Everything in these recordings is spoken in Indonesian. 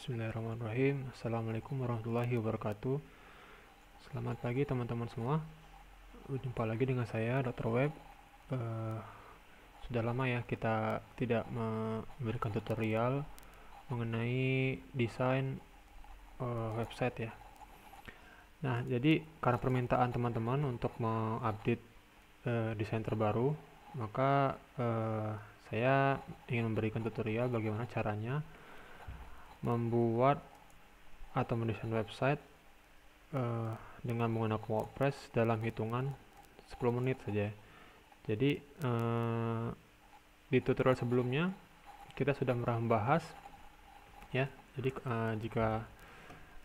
Bismillahirrahmanirrahim Assalamualaikum warahmatullahi wabarakatuh Selamat pagi teman-teman semua Jumpa lagi dengan saya Dr. Web uh, Sudah lama ya kita tidak memberikan tutorial Mengenai desain uh, website ya Nah jadi karena permintaan teman-teman untuk mengupdate uh, desain terbaru Maka uh, saya ingin memberikan tutorial bagaimana caranya membuat atau mendesain website uh, dengan menggunakan WordPress dalam hitungan 10 menit saja. Jadi uh, di tutorial sebelumnya kita sudah membahas ya. Jadi uh, jika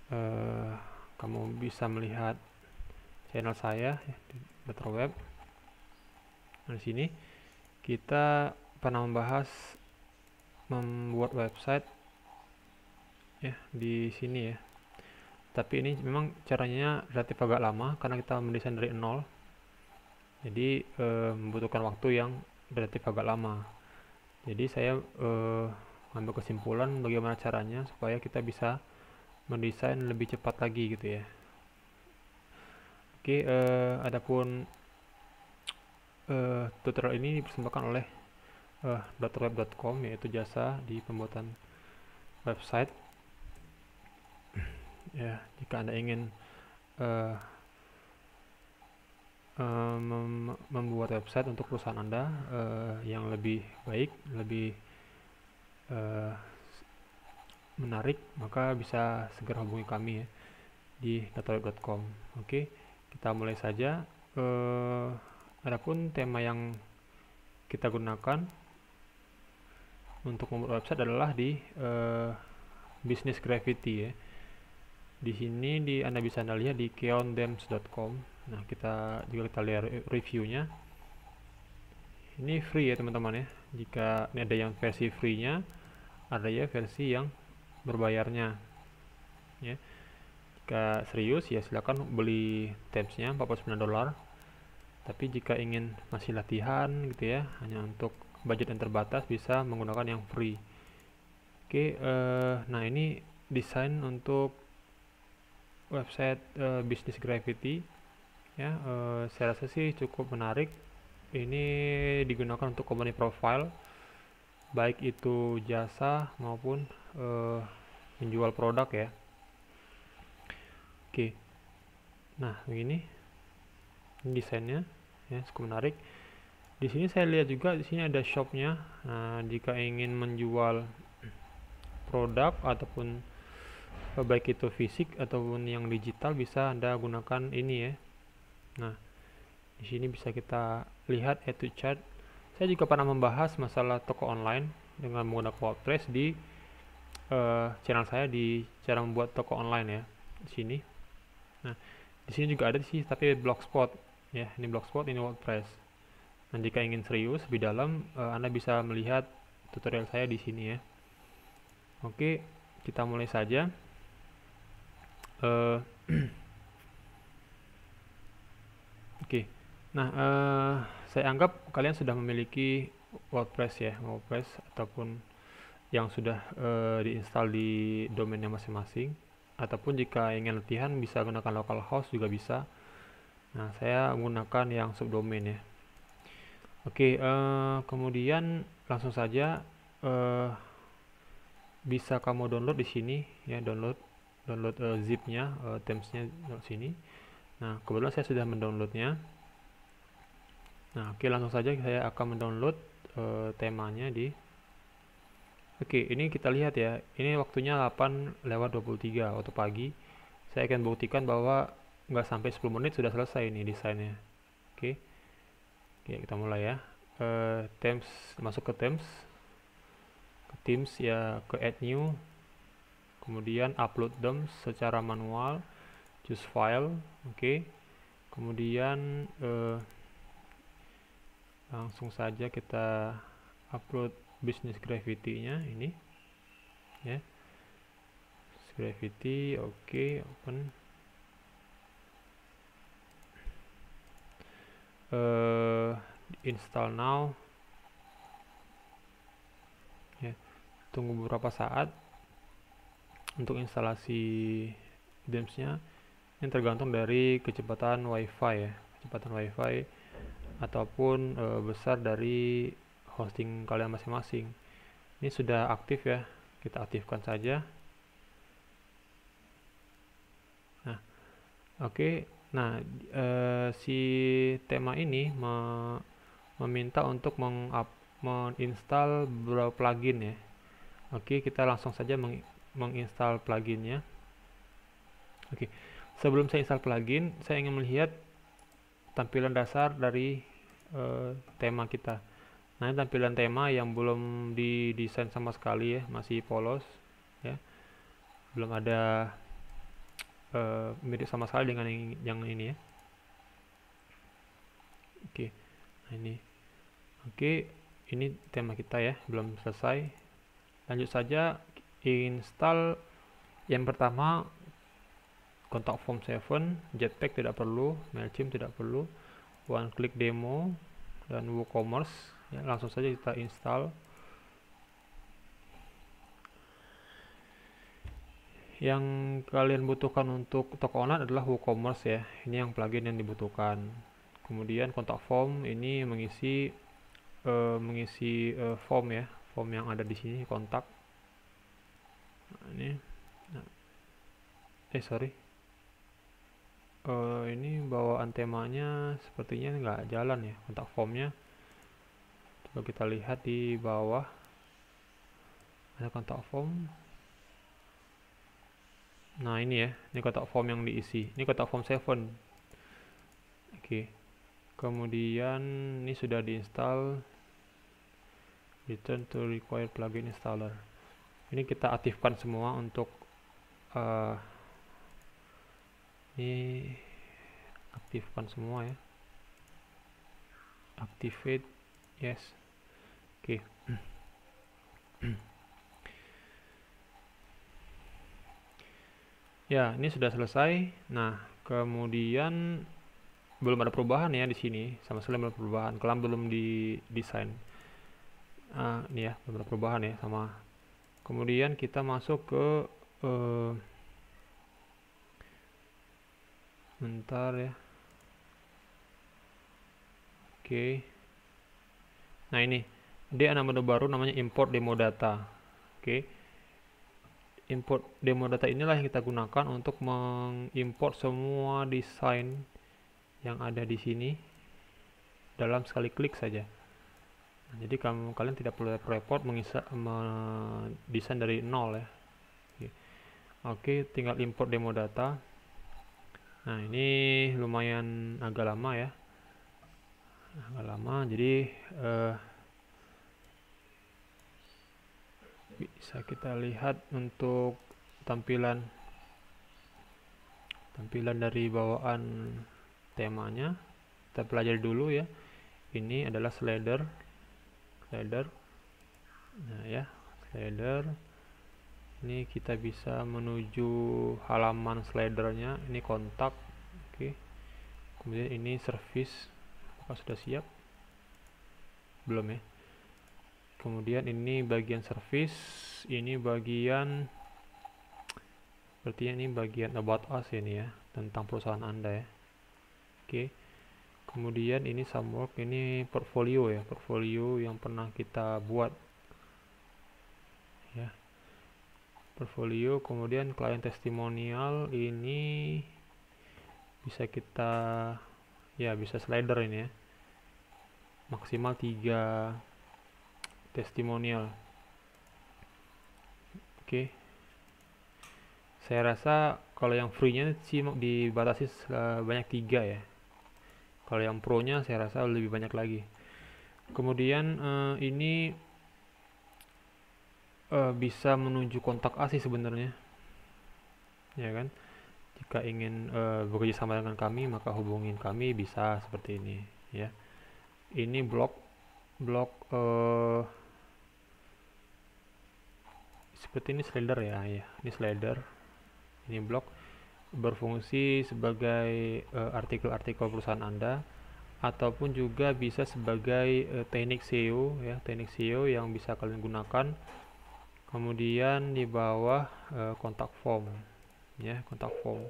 uh, kamu bisa melihat channel saya ya, di Better Web nah, di sini kita pernah membahas membuat website ya di sini ya tapi ini memang caranya relatif agak lama karena kita mendesain dari nol jadi e, membutuhkan waktu yang relatif agak lama jadi saya e, ambil kesimpulan bagaimana caranya supaya kita bisa mendesain lebih cepat lagi gitu ya oke e, adapun e, tutorial ini dipersembahkan oleh e, .web.com yaitu jasa di pembuatan website ya jika anda ingin uh, uh, membuat website untuk perusahaan anda uh, yang lebih baik lebih uh, menarik maka bisa segera hubungi kami ya di dataweb.com oke kita mulai saja uh, adapun tema yang kita gunakan untuk membuat website adalah di uh, bisnis gravity ya di sini di Anda bisa Anda lihat di keondems.com. Nah, kita juga kita lihat reviewnya. Ini free ya teman-teman ya. Jika ini ada yang versi free-nya, ada ya versi yang berbayarnya. Ya. Jika serius ya silakan beli tabs-nya 49 dolar. Tapi jika ingin masih latihan gitu ya, hanya untuk budget yang terbatas bisa menggunakan yang free. Oke, eh, nah ini desain untuk website uh, eh, bisnis Gravity ya uh, saya rasa sih cukup menarik ini digunakan untuk company profile baik itu jasa maupun uh, menjual produk ya oke nah begini ini desainnya ya cukup menarik di sini saya lihat juga di sini ada shopnya nah jika ingin menjual produk ataupun baik itu fisik ataupun yang digital bisa Anda gunakan ini ya. Nah, di sini bisa kita lihat add to chart. Saya juga pernah membahas masalah toko online dengan menggunakan WordPress di uh, channel saya di cara membuat toko online ya di sini. Nah, di sini juga ada sih tapi blogspot ya, ini blogspot, ini WordPress. Dan nah, jika ingin serius lebih dalam uh, Anda bisa melihat tutorial saya di sini ya. Oke, kita mulai saja. Eh, oke nah uh, saya anggap kalian sudah memiliki WordPress ya WordPress ataupun yang sudah uh, diinstal di domainnya masing-masing ataupun jika ingin latihan bisa gunakan localhost juga bisa nah saya menggunakan yang subdomain ya oke uh, kemudian langsung saja uh, bisa kamu download di sini ya download download uh, zipnya uh, eh, themes-nya sini nah kebetulan saya sudah mendownloadnya nah oke okay, langsung saja saya akan mendownload uh, temanya di oke okay, ini kita lihat ya ini waktunya 8 lewat 23 waktu pagi saya akan buktikan bahwa nggak sampai 10 menit sudah selesai ini desainnya oke okay. oke kita mulai ya uh, themes, masuk ke themes. ke Teams ya ke add new kemudian upload them secara manual choose file oke okay. kemudian uh, langsung saja kita upload business gravity nya ini ya yeah. gravity oke okay, open uh, install now ya tunggu beberapa saat untuk instalasi DAMS-nya ini tergantung dari kecepatan WiFi ya, kecepatan WiFi ataupun e, besar dari hosting kalian masing-masing. Ini sudah aktif ya, kita aktifkan saja. Nah, oke. Okay. Nah, e, si tema ini me, meminta untuk menginstal beberapa plugin ya. Oke, okay, kita langsung saja meng menginstal pluginnya. Oke, okay. sebelum saya install plugin, saya ingin melihat tampilan dasar dari uh, tema kita. Nah, ini tampilan tema yang belum didesain sama sekali ya, masih polos ya. Belum ada uh, mirip sama sekali dengan yang, ini ya. Oke, okay. nah ini. Oke, okay. ini tema kita ya, belum selesai. Lanjut saja install yang pertama kontak form 7 jetpack tidak perlu mailchimp tidak perlu one click demo dan woocommerce ya, langsung saja kita install yang kalian butuhkan untuk toko online adalah woocommerce ya ini yang plugin yang dibutuhkan kemudian kontak form ini mengisi uh, mengisi uh, form ya form yang ada di sini kontak nah, ini nah. eh sorry uh, ini bawaan temanya sepertinya nggak jalan ya kontak formnya coba kita lihat di bawah ada kontak form nah ini ya ini kotak form yang diisi ini kotak form 7 oke okay. kemudian ini sudah diinstal return to required plugin installer ini kita aktifkan semua untuk uh, ini aktifkan semua ya activate yes oke okay. ya ini sudah selesai nah kemudian belum ada perubahan ya di sini sama sekali belum perubahan kelam belum di desain uh, ah, ini ya belum ada perubahan ya sama kemudian kita masuk ke eh, bentar ya oke okay. nah ini dia nama baru namanya import demo data oke okay. import demo data inilah yang kita gunakan untuk mengimport semua desain yang ada di sini dalam sekali klik saja jadi kamu kalian tidak perlu repot mengisa mendesain dari nol ya oke. okay, tinggal import demo data nah ini lumayan agak lama ya agak lama jadi uh, bisa kita lihat untuk tampilan tampilan dari bawaan temanya kita pelajari dulu ya ini adalah slider slider nah ya slider ini kita bisa menuju halaman slidernya ini kontak oke kemudian ini service apakah sudah siap belum ya kemudian ini bagian service ini bagian sepertinya ini bagian about us ini ya tentang perusahaan anda ya oke okay kemudian ini work ini portfolio ya portfolio yang pernah kita buat ya portfolio kemudian klien testimonial ini bisa kita ya bisa slider ini ya maksimal tiga testimonial oke okay. saya rasa kalau yang free nya sih dibatasi eh, banyak tiga ya kalau yang pro nya saya rasa lebih banyak lagi kemudian uh, ini uh, bisa menuju kontak A sebenarnya ya kan jika ingin uh, bekerja sama dengan kami maka hubungin kami bisa seperti ini ya ini blok blok uh, seperti ini slider ya ya ini slider ini blok berfungsi sebagai eh, artikel-artikel perusahaan Anda ataupun juga bisa sebagai eh, teknik SEO ya, teknik SEO yang bisa kalian gunakan. Kemudian di bawah eh, kontak form ya, kontak form.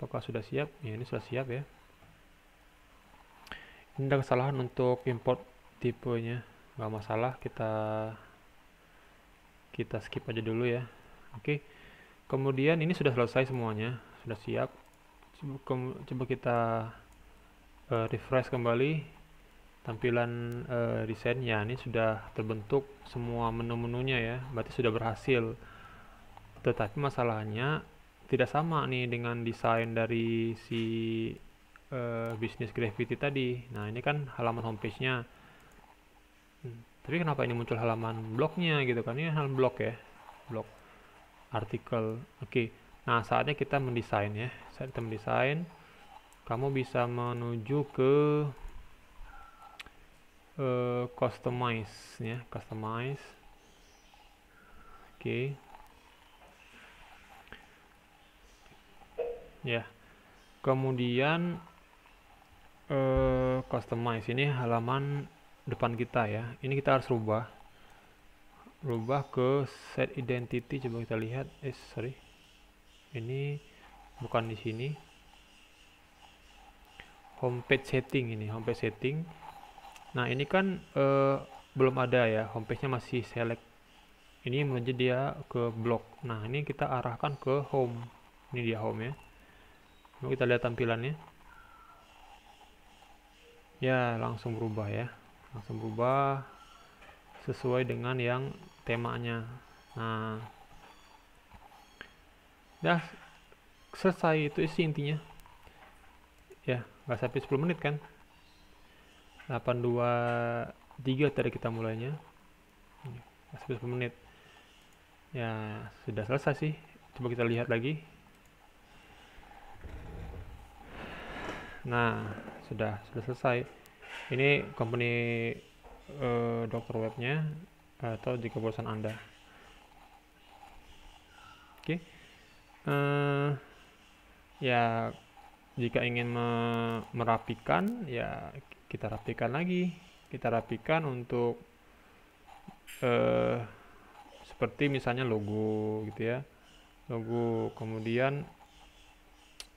Apakah sudah siap? Ya, ini sudah siap ya. Ini ada kesalahan untuk import tipenya. nggak masalah, kita kita skip aja dulu ya. Oke. Okay kemudian ini sudah selesai semuanya sudah siap coba, kita uh, refresh kembali tampilan uh, desainnya ini sudah terbentuk semua menu-menunya ya berarti sudah berhasil tetapi masalahnya tidak sama nih dengan desain dari si uh, bisnis graffiti tadi nah ini kan halaman homepage nya hmm, tapi kenapa ini muncul halaman blognya gitu kan ini halaman blog ya blog artikel oke okay. nah saatnya kita mendesain ya saat kita mendesain kamu bisa menuju ke uh, eh, customize ya customize oke okay. ya yeah. kemudian uh, customize ini halaman depan kita ya ini kita harus rubah rubah ke set identity coba kita lihat eh sorry ini bukan di sini homepage setting ini homepage setting nah ini kan uh, belum ada ya homepage nya masih select ini menuju dia ke blog nah ini kita arahkan ke home ini dia home ya Lalu kita lihat tampilannya ya langsung berubah ya langsung berubah sesuai dengan yang temanya nah dah selesai itu isi intinya ya nggak sampai 10 menit kan 823 tadi kita mulainya sampai 10 menit ya sudah selesai sih coba kita lihat lagi nah sudah sudah selesai ini company uh, dokter webnya atau jika bosan Anda. Oke. Okay. Uh, eh, ya jika ingin me merapikan ya kita rapikan lagi. Kita rapikan untuk uh, seperti misalnya logo gitu ya. Logo kemudian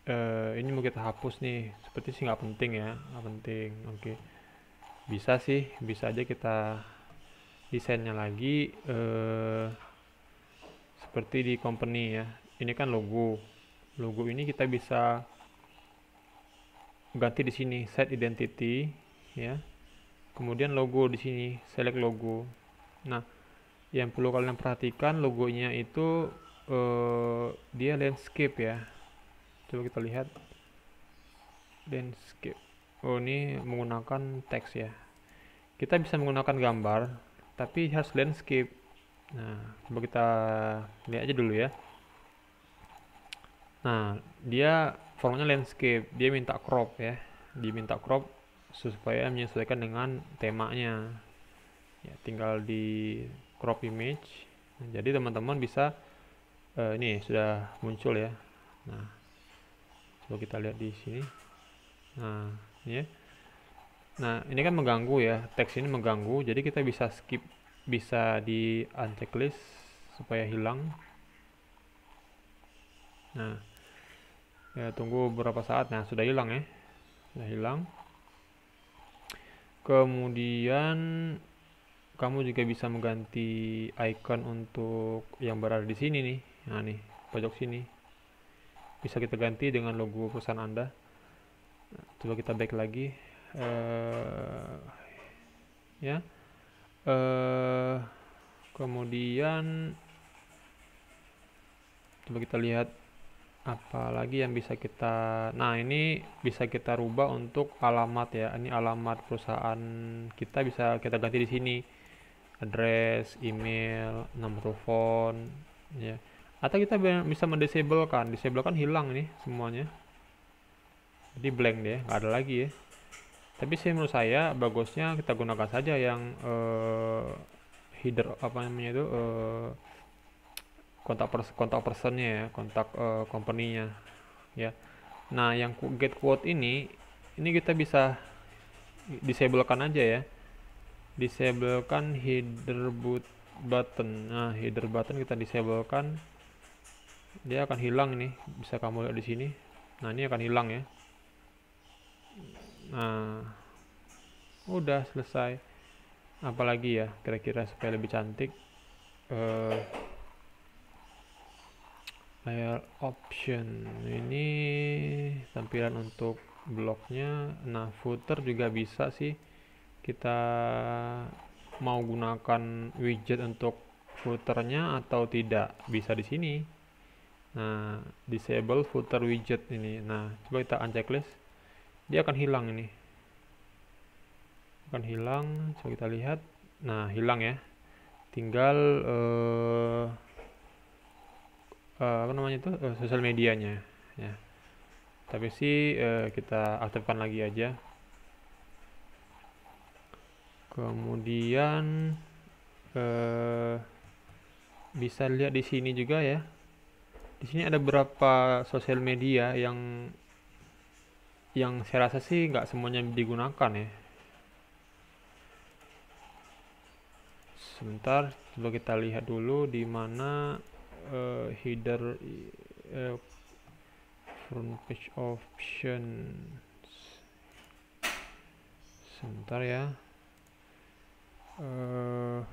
uh, ini mau kita hapus nih seperti sih nggak penting ya nggak penting oke okay. bisa sih bisa aja kita desainnya lagi eh, seperti di company ya ini kan logo logo ini kita bisa ganti di sini set identity ya kemudian logo di sini select logo nah yang perlu kalian perhatikan logonya itu eh, dia landscape ya coba kita lihat landscape oh ini menggunakan teks ya kita bisa menggunakan gambar tapi harus landscape nah coba kita lihat aja dulu ya nah dia formnya landscape dia minta crop ya diminta crop supaya menyesuaikan dengan temanya ya tinggal di crop image nah, jadi teman-teman bisa uh, ini sudah muncul ya nah coba kita lihat di sini nah ini ya Nah, ini kan mengganggu ya. Teks ini mengganggu, jadi kita bisa skip, bisa di uncheck list supaya hilang. Nah, ya tunggu beberapa saat. Nah, sudah hilang ya. Sudah hilang. Kemudian kamu juga bisa mengganti icon untuk yang berada di sini nih. Nah, nih, pojok sini. Bisa kita ganti dengan logo perusahaan Anda. coba kita back lagi uh, ya uh, kemudian coba kita lihat apa lagi yang bisa kita nah ini bisa kita rubah untuk alamat ya ini alamat perusahaan kita bisa kita ganti di sini address email nomor telepon ya atau kita bisa mendisable kan disable kan hilang nih semuanya jadi blank deh nggak ada lagi ya tapi sih menurut saya bagusnya kita gunakan saja yang uh, eh, header apa namanya itu uh, kontak pers kontak personnya ya kontak uh, company-nya ya nah yang get quote ini ini kita bisa disablekan aja ya disablekan header boot button nah header button kita disablekan dia akan hilang nih bisa kamu lihat di sini nah ini akan hilang ya nah udah selesai apalagi ya kira-kira supaya lebih cantik uh, layer option ini tampilan untuk bloknya nah footer juga bisa sih kita mau gunakan widget untuk footernya atau tidak bisa di sini nah disable footer widget ini nah coba kita unchecklist dia akan hilang ini akan hilang coba kita lihat nah hilang ya tinggal uh, uh, apa namanya itu uh, sosial medianya ya tapi sih uh, kita aktifkan lagi aja kemudian uh, bisa lihat di sini juga ya di sini ada beberapa sosial media yang yang saya rasa sih nggak semuanya digunakan ya sebentar coba kita lihat dulu di mana uh, header uh, front page option sebentar ya uh,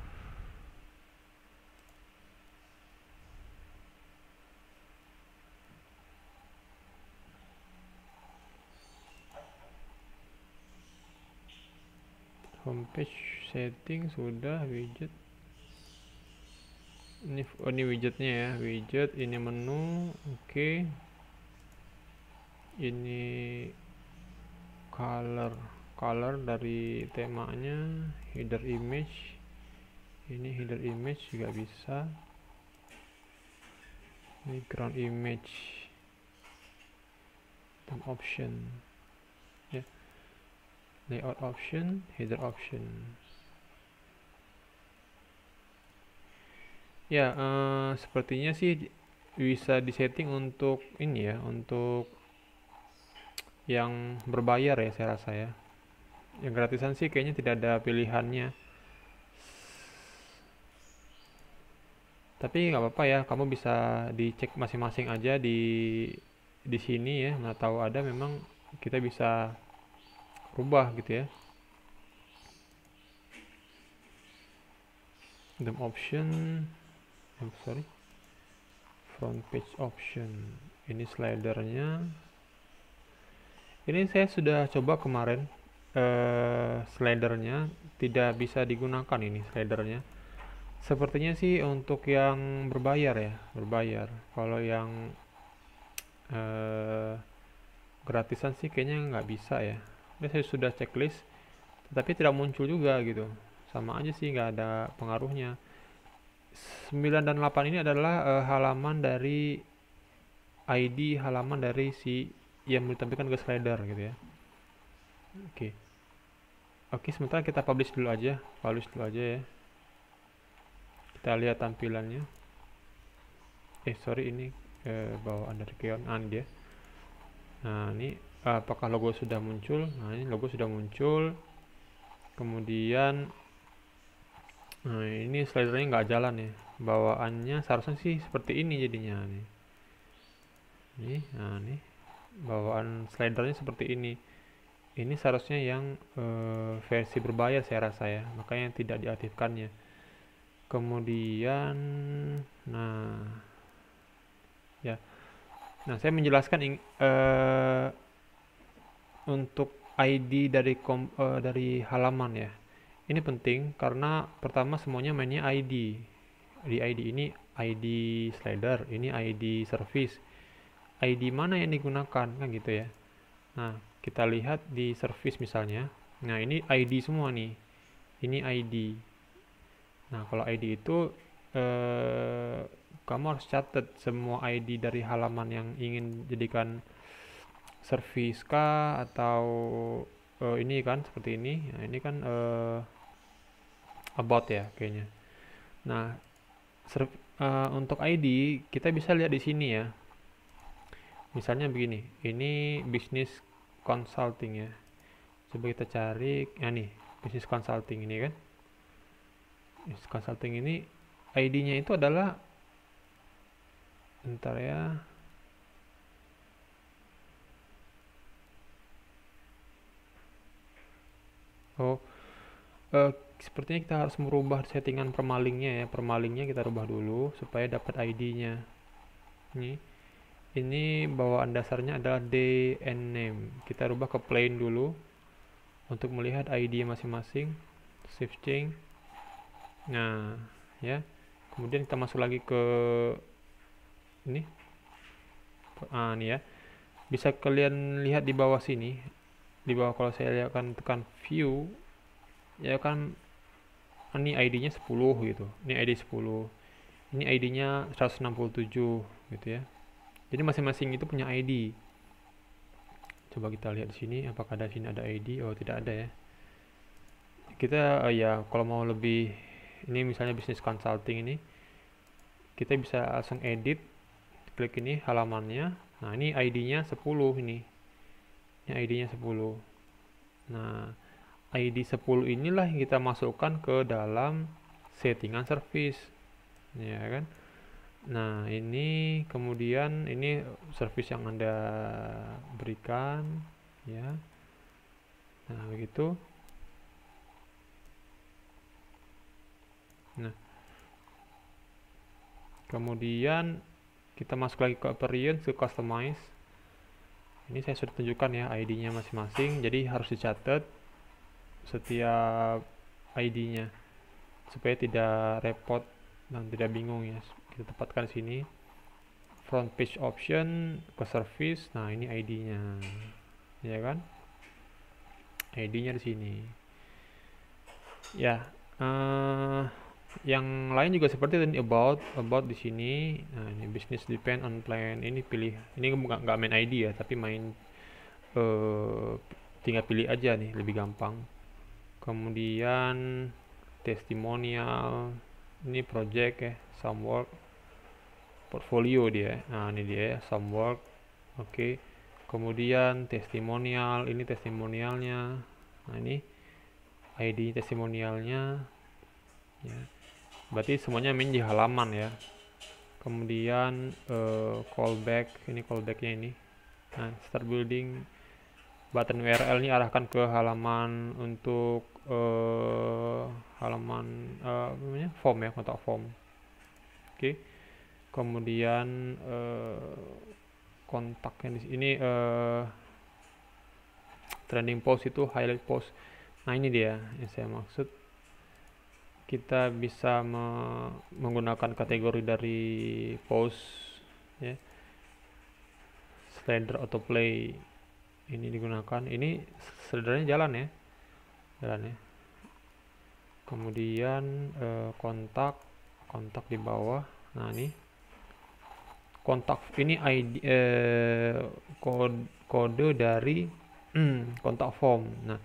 homepage setting sudah widget ini oh ini widgetnya ya widget ini menu oke okay. ini color color dari temanya header image ini header image juga bisa ini ground image dan option layout option, header option. Ya, uh, sepertinya sih bisa disetting untuk ini ya, untuk yang berbayar ya saya rasa ya. Yang gratisan sih kayaknya tidak ada pilihannya. Tapi nggak apa-apa ya, kamu bisa dicek masing-masing aja di di sini ya, Nggak tahu ada memang kita bisa rubah gitu ya item option I'm sorry front page option ini slidernya ini saya sudah coba kemarin eh, slidernya tidak bisa digunakan ini slidernya sepertinya sih untuk yang berbayar ya berbayar kalau yang eh, gratisan sih kayaknya nggak bisa ya ini saya sudah checklist tetapi tidak muncul juga gitu sama aja sih nggak ada pengaruhnya 9 dan 8 ini adalah uh, halaman dari ID halaman dari si yang ditampilkan ke slider gitu ya oke okay. oke okay, sementara kita publish dulu aja publish dulu aja ya kita lihat tampilannya eh sorry ini eh, bawah under keon and ya. dia nah ini apakah logo sudah muncul nah ini logo sudah muncul kemudian nah ini slidernya nggak jalan ya bawaannya seharusnya sih seperti ini jadinya nih nih nah ini bawaan slidernya seperti ini ini seharusnya yang e, versi berbayar saya rasa ya makanya tidak diaktifkannya kemudian nah ya nah saya menjelaskan ing, eh, untuk ID dari kom, uh, dari halaman ya. Ini penting karena pertama semuanya mainnya ID. Di ID ini ID slider, ini ID service. ID mana yang digunakan kan gitu ya. Nah, kita lihat di service misalnya. Nah, ini ID semua nih. Ini ID. Nah, kalau ID itu eh, kamu harus catat semua ID dari halaman yang ingin jadikan service kah atau uh, ini kan seperti ini nah, ini kan uh, about ya kayaknya nah uh, untuk ID kita bisa lihat di sini ya misalnya begini ini bisnis consulting ya coba kita cari ya nih bisnis consulting ini kan bisnis consulting ini ID-nya itu adalah ntar ya so uh, sepertinya kita harus merubah settingan permalingnya ya permalingnya kita rubah dulu supaya dapat ID-nya ini ini bawaan dasarnya adalah dn name kita rubah ke plain dulu untuk melihat ID masing-masing Shifting. nah ya kemudian kita masuk lagi ke ini ah ini ya bisa kalian lihat di bawah sini di bawah kalau saya akan tekan view ya kan ini ID-nya 10 gitu ini ID 10 ini ID-nya 167 gitu ya jadi masing-masing itu punya ID coba kita lihat di sini apakah ada sini ada ID oh tidak ada ya kita uh, ya kalau mau lebih ini misalnya bisnis consulting ini kita bisa langsung edit klik ini halamannya nah ini ID-nya 10 ini yang ID-nya 10. Nah, ID 10 inilah yang kita masukkan ke dalam settingan service. Ya kan? Nah, ini kemudian ini service yang Anda berikan ya. Nah, begitu. Nah. Kemudian kita masuk lagi ke appearance ke customize ini saya sudah tunjukkan ya ID-nya masing-masing jadi harus dicatat setiap ID-nya supaya tidak repot dan tidak bingung ya kita tempatkan sini front page option ke service nah ini ID-nya ya kan ID-nya di sini ya uh, yang lain juga seperti ini about about di sini nah ini business depend on plan ini pilih ini nggak nggak main ID ya tapi main uh, tinggal pilih aja nih lebih gampang kemudian testimonial ini project ya some work portfolio dia nah ini dia ya some work oke okay. kemudian testimonial ini testimonialnya nah ini ID testimonialnya ya berarti semuanya main di halaman ya kemudian uh, callback ini callbacknya ini nah start building button URL ini arahkan ke halaman untuk uh, halaman uh, namanya form ya kontak form oke okay. kemudian uh, kontaknya di sini uh, trending post itu highlight post nah ini dia yang saya maksud kita bisa me menggunakan kategori dari pause ya slider autoplay ini digunakan ini sebenarnya jalan ya jalan ya kemudian eh, kontak kontak di bawah nah ini kontak ini ID eh, kode, kode dari kontak form nah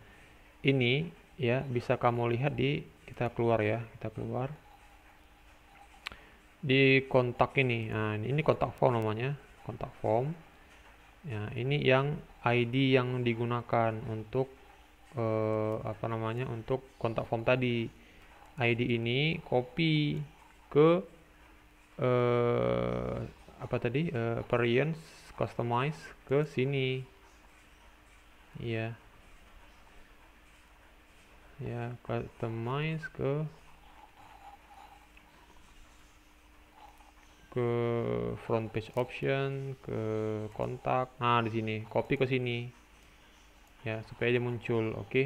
ini ya bisa kamu lihat di kita keluar ya kita keluar di kontak ini nah, ini kontak form namanya kontak form ya ini yang ID yang digunakan untuk eh, apa namanya untuk kontak form tadi ID ini copy ke eh, apa tadi eh, appearance customize ke sini iya yeah ya customize ke ke front page option ke kontak nah di sini copy ke sini ya supaya dia muncul oke okay.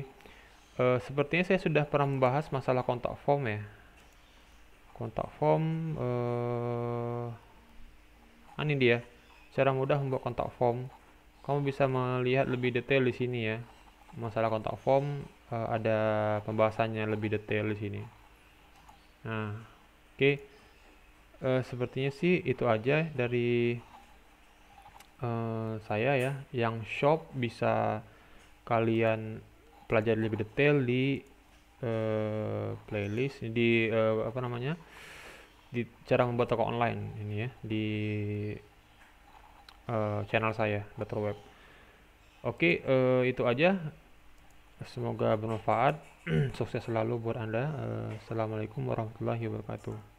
uh, eh, sepertinya saya sudah pernah membahas masalah kontak form ya kontak form uh, ini dia cara mudah membuat kontak form kamu bisa melihat lebih detail di sini ya masalah kontak form uh, ada pembahasannya lebih detail di sini. Nah, oke. Okay. Uh, eh, sepertinya sih itu aja dari uh, saya ya. Yang shop bisa kalian pelajari lebih detail di uh, playlist di uh, apa namanya? di cara membuat toko online ini ya di uh, channel saya Dr. Web. Oke, okay, uh, itu aja semoga bermanfaat sukses selalu buat anda eh, assalamualaikum warahmatullahi wabarakatuh